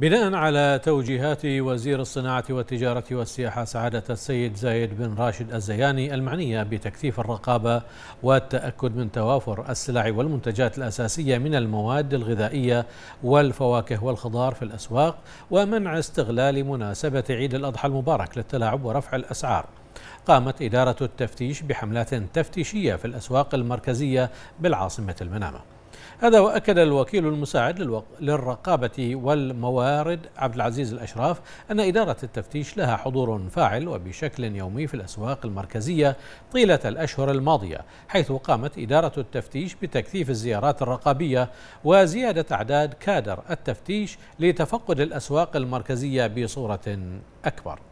بناء على توجيهات وزير الصناعة والتجارة والسياحة سعادة السيد زايد بن راشد الزياني المعنية بتكثيف الرقابة والتأكد من توافر السلع والمنتجات الأساسية من المواد الغذائية والفواكه والخضار في الأسواق ومنع استغلال مناسبة عيد الأضحى المبارك للتلاعب ورفع الأسعار قامت إدارة التفتيش بحملات تفتيشية في الأسواق المركزية بالعاصمة المنامة هذا وأكد الوكيل المساعد للرقابة والموارد عبد العزيز الأشراف أن إدارة التفتيش لها حضور فاعل وبشكل يومي في الأسواق المركزية طيلة الأشهر الماضية حيث قامت إدارة التفتيش بتكثيف الزيارات الرقابية وزيادة أعداد كادر التفتيش لتفقد الأسواق المركزية بصورة أكبر